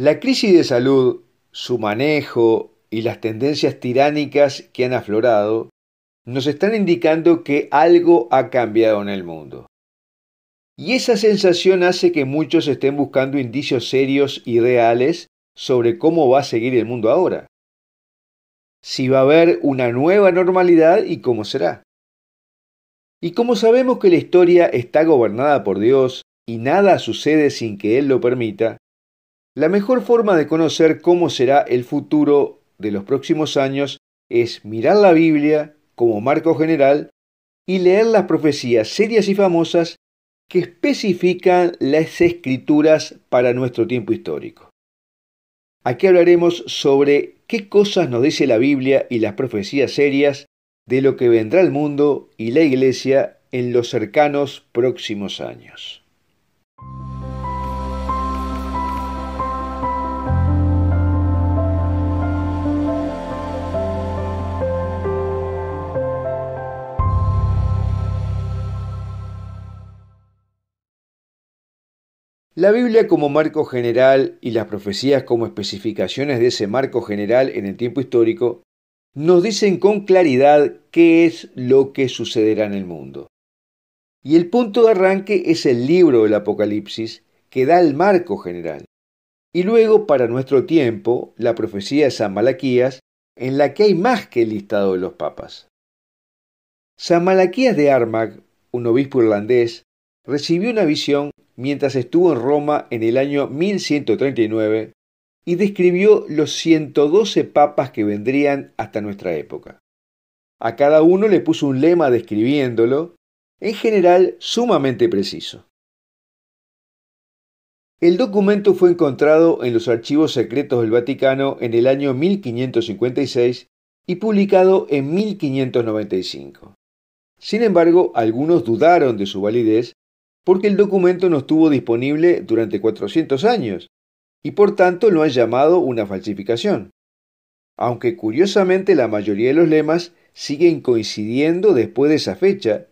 La crisis de salud, su manejo y las tendencias tiránicas que han aflorado nos están indicando que algo ha cambiado en el mundo. Y esa sensación hace que muchos estén buscando indicios serios y reales sobre cómo va a seguir el mundo ahora. Si va a haber una nueva normalidad y cómo será. Y como sabemos que la historia está gobernada por Dios y nada sucede sin que Él lo permita, la mejor forma de conocer cómo será el futuro de los próximos años es mirar la Biblia como marco general y leer las profecías serias y famosas que especifican las escrituras para nuestro tiempo histórico. Aquí hablaremos sobre qué cosas nos dice la Biblia y las profecías serias de lo que vendrá el mundo y la Iglesia en los cercanos próximos años. La Biblia como marco general y las profecías como especificaciones de ese marco general en el tiempo histórico nos dicen con claridad qué es lo que sucederá en el mundo. Y el punto de arranque es el libro del Apocalipsis que da el marco general. Y luego, para nuestro tiempo, la profecía de San Malaquías, en la que hay más que el listado de los papas. San Malaquías de Armagh, un obispo irlandés, recibió una visión mientras estuvo en Roma en el año 1139 y describió los 112 papas que vendrían hasta nuestra época. A cada uno le puso un lema describiéndolo, en general sumamente preciso. El documento fue encontrado en los archivos secretos del Vaticano en el año 1556 y publicado en 1595. Sin embargo, algunos dudaron de su validez porque el documento no estuvo disponible durante 400 años y por tanto lo ha llamado una falsificación. Aunque curiosamente la mayoría de los lemas siguen coincidiendo después de esa fecha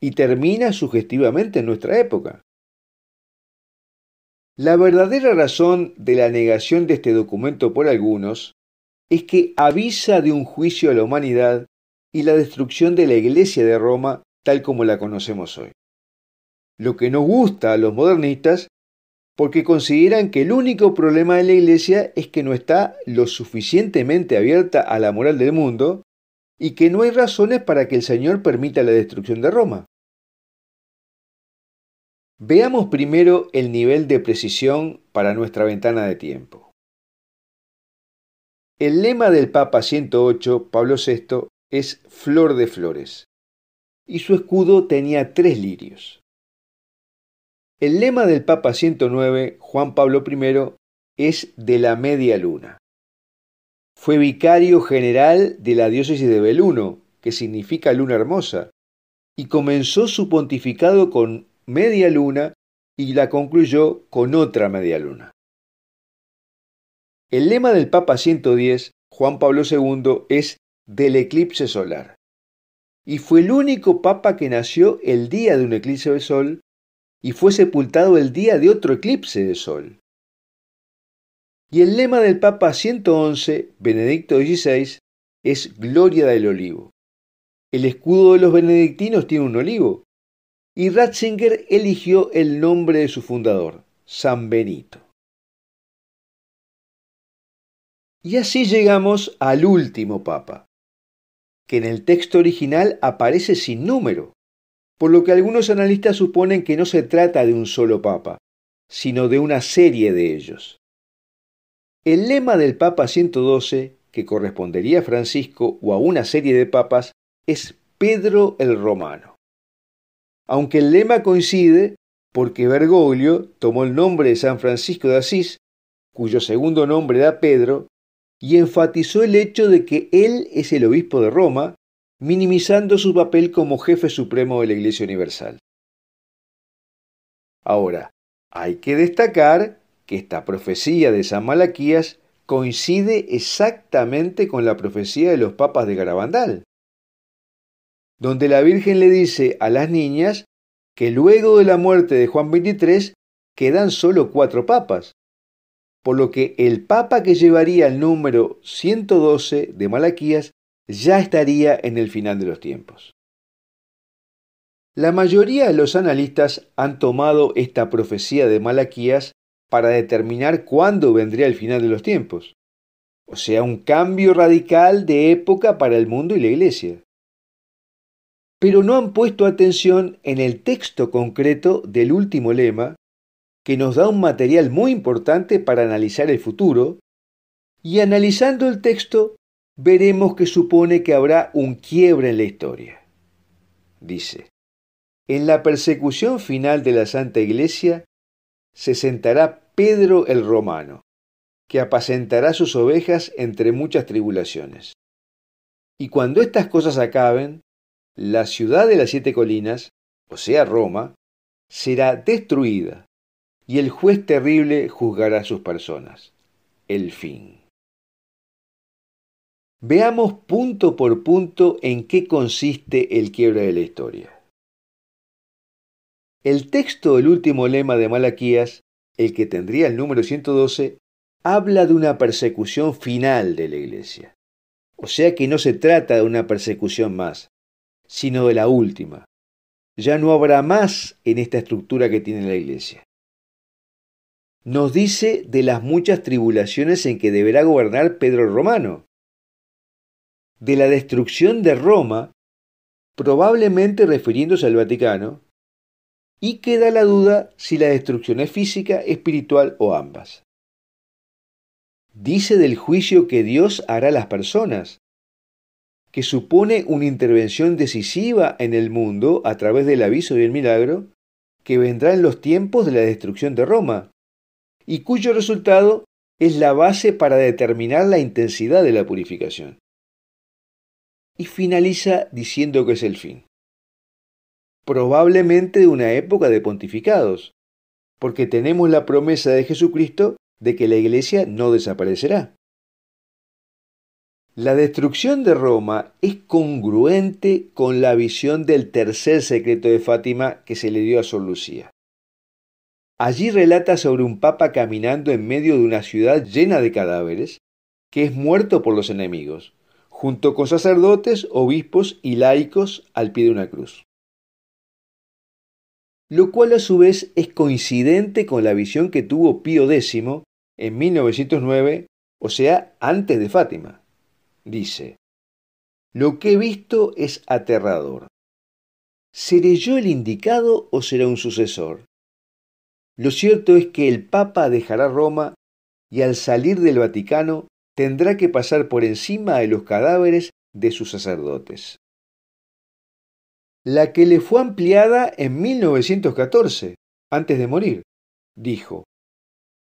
y termina sugestivamente en nuestra época. La verdadera razón de la negación de este documento por algunos es que avisa de un juicio a la humanidad y la destrucción de la Iglesia de Roma tal como la conocemos hoy lo que no gusta a los modernistas, porque consideran que el único problema de la Iglesia es que no está lo suficientemente abierta a la moral del mundo y que no hay razones para que el Señor permita la destrucción de Roma. Veamos primero el nivel de precisión para nuestra ventana de tiempo. El lema del Papa 108, Pablo VI, es Flor de Flores, y su escudo tenía tres lirios. El lema del Papa 109, Juan Pablo I, es de la media luna. Fue vicario general de la diócesis de Beluno, que significa luna hermosa, y comenzó su pontificado con media luna y la concluyó con otra media luna. El lema del Papa 110, Juan Pablo II, es del eclipse solar. Y fue el único papa que nació el día de un eclipse de sol y fue sepultado el día de otro eclipse de sol. Y el lema del Papa 111, Benedicto XVI, es Gloria del Olivo. El escudo de los benedictinos tiene un olivo, y Ratzinger eligió el nombre de su fundador, San Benito. Y así llegamos al último Papa, que en el texto original aparece sin número, por lo que algunos analistas suponen que no se trata de un solo papa, sino de una serie de ellos. El lema del Papa 112, que correspondería a Francisco o a una serie de papas, es Pedro el Romano. Aunque el lema coincide porque Bergoglio tomó el nombre de San Francisco de Asís, cuyo segundo nombre da Pedro, y enfatizó el hecho de que él es el obispo de Roma minimizando su papel como jefe supremo de la Iglesia Universal. Ahora, hay que destacar que esta profecía de San Malaquías coincide exactamente con la profecía de los papas de Garabandal, donde la Virgen le dice a las niñas que luego de la muerte de Juan XXIII quedan solo cuatro papas, por lo que el papa que llevaría el número 112 de Malaquías ya estaría en el final de los tiempos. La mayoría de los analistas han tomado esta profecía de Malaquías para determinar cuándo vendría el final de los tiempos, o sea, un cambio radical de época para el mundo y la iglesia. Pero no han puesto atención en el texto concreto del último lema, que nos da un material muy importante para analizar el futuro, y analizando el texto veremos que supone que habrá un quiebre en la historia. Dice, en la persecución final de la Santa Iglesia se sentará Pedro el Romano, que apacentará sus ovejas entre muchas tribulaciones. Y cuando estas cosas acaben, la ciudad de las siete colinas, o sea Roma, será destruida, y el juez terrible juzgará a sus personas. El fin. Veamos punto por punto en qué consiste el quiebre de la historia. El texto del último lema de Malaquías, el que tendría el número 112, habla de una persecución final de la iglesia. O sea que no se trata de una persecución más, sino de la última. Ya no habrá más en esta estructura que tiene la iglesia. Nos dice de las muchas tribulaciones en que deberá gobernar Pedro el Romano, de la destrucción de Roma, probablemente refiriéndose al Vaticano, y queda la duda si la destrucción es física, espiritual o ambas. Dice del juicio que Dios hará a las personas, que supone una intervención decisiva en el mundo a través del aviso y el milagro, que vendrá en los tiempos de la destrucción de Roma, y cuyo resultado es la base para determinar la intensidad de la purificación y finaliza diciendo que es el fin. Probablemente de una época de pontificados, porque tenemos la promesa de Jesucristo de que la Iglesia no desaparecerá. La destrucción de Roma es congruente con la visión del tercer secreto de Fátima que se le dio a Sor Lucía. Allí relata sobre un papa caminando en medio de una ciudad llena de cadáveres, que es muerto por los enemigos, junto con sacerdotes, obispos y laicos al pie de una cruz. Lo cual a su vez es coincidente con la visión que tuvo Pío X en 1909, o sea, antes de Fátima. Dice, lo que he visto es aterrador. ¿Seré yo el indicado o será un sucesor? Lo cierto es que el Papa dejará Roma y al salir del Vaticano tendrá que pasar por encima de los cadáveres de sus sacerdotes. La que le fue ampliada en 1914, antes de morir, dijo,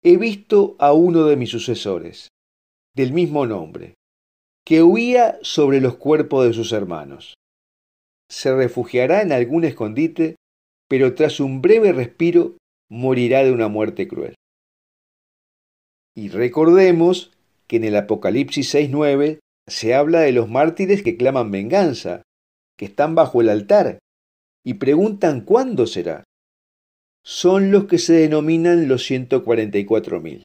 He visto a uno de mis sucesores, del mismo nombre, que huía sobre los cuerpos de sus hermanos. Se refugiará en algún escondite, pero tras un breve respiro morirá de una muerte cruel. Y recordemos que en el Apocalipsis 6.9 se habla de los mártires que claman venganza, que están bajo el altar, y preguntan cuándo será. Son los que se denominan los 144.000.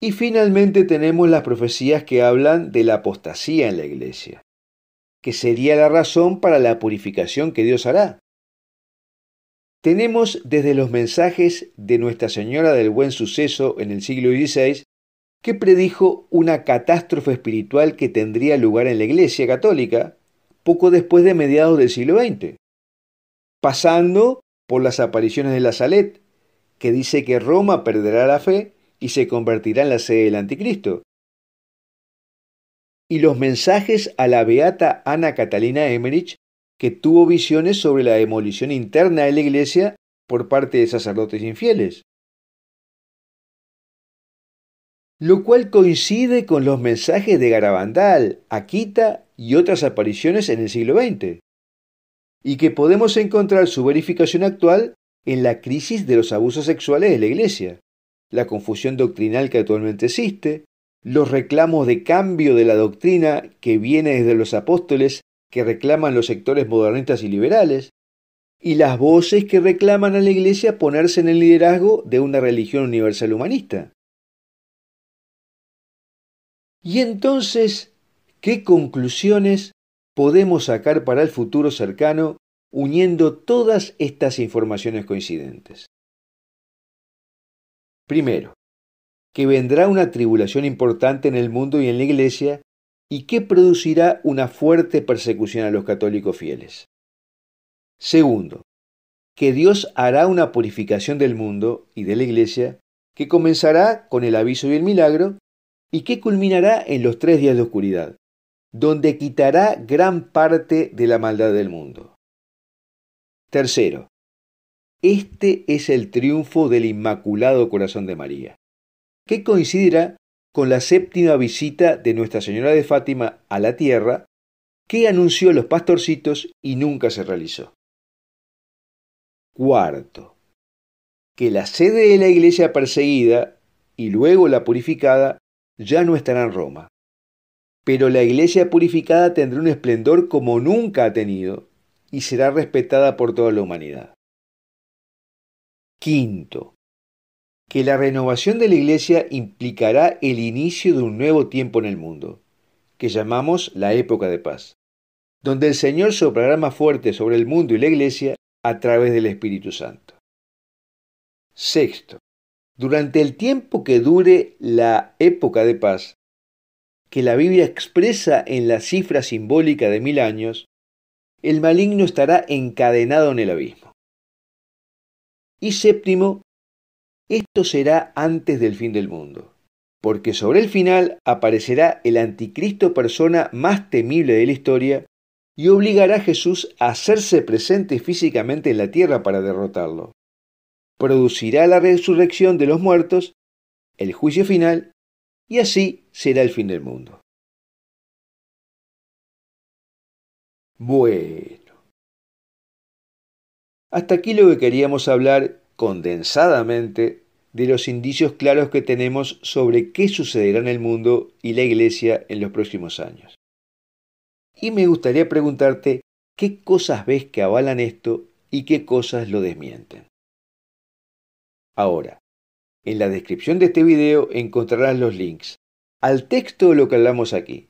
Y finalmente tenemos las profecías que hablan de la apostasía en la iglesia, que sería la razón para la purificación que Dios hará. Tenemos desde los mensajes de Nuestra Señora del Buen Suceso en el siglo XVI que predijo una catástrofe espiritual que tendría lugar en la Iglesia Católica poco después de mediados del siglo XX, pasando por las apariciones de la Salet, que dice que Roma perderá la fe y se convertirá en la sede del anticristo, y los mensajes a la beata Ana Catalina Emmerich, que tuvo visiones sobre la demolición interna de la Iglesia por parte de sacerdotes infieles lo cual coincide con los mensajes de Garabandal, Akita y otras apariciones en el siglo XX, y que podemos encontrar su verificación actual en la crisis de los abusos sexuales de la Iglesia, la confusión doctrinal que actualmente existe, los reclamos de cambio de la doctrina que viene desde los apóstoles que reclaman los sectores modernistas y liberales, y las voces que reclaman a la Iglesia ponerse en el liderazgo de una religión universal humanista. Y entonces, ¿qué conclusiones podemos sacar para el futuro cercano uniendo todas estas informaciones coincidentes? Primero, que vendrá una tribulación importante en el mundo y en la Iglesia y que producirá una fuerte persecución a los católicos fieles. Segundo, que Dios hará una purificación del mundo y de la Iglesia que comenzará con el aviso y el milagro y que culminará en los tres días de oscuridad, donde quitará gran parte de la maldad del mundo. Tercero, este es el triunfo del Inmaculado Corazón de María, que coincidirá con la séptima visita de Nuestra Señora de Fátima a la tierra, que anunció los pastorcitos y nunca se realizó. Cuarto, que la sede de la iglesia perseguida y luego la purificada ya no estará en Roma. Pero la iglesia purificada tendrá un esplendor como nunca ha tenido y será respetada por toda la humanidad. Quinto, que la renovación de la iglesia implicará el inicio de un nuevo tiempo en el mundo, que llamamos la época de paz, donde el Señor soplará más fuerte sobre el mundo y la iglesia a través del Espíritu Santo. Sexto, durante el tiempo que dure la época de paz, que la Biblia expresa en la cifra simbólica de mil años, el maligno estará encadenado en el abismo. Y séptimo, esto será antes del fin del mundo, porque sobre el final aparecerá el anticristo persona más temible de la historia y obligará a Jesús a hacerse presente físicamente en la tierra para derrotarlo producirá la resurrección de los muertos, el juicio final, y así será el fin del mundo. Bueno. Hasta aquí lo que queríamos hablar condensadamente de los indicios claros que tenemos sobre qué sucederá en el mundo y la Iglesia en los próximos años. Y me gustaría preguntarte qué cosas ves que avalan esto y qué cosas lo desmienten. Ahora, en la descripción de este video encontrarás los links al texto de lo que hablamos aquí,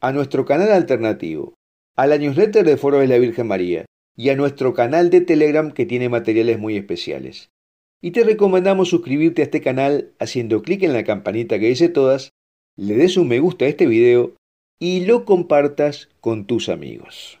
a nuestro canal alternativo, a la newsletter de Foro de la Virgen María y a nuestro canal de Telegram que tiene materiales muy especiales. Y te recomendamos suscribirte a este canal haciendo clic en la campanita que dice todas, le des un me gusta a este video y lo compartas con tus amigos.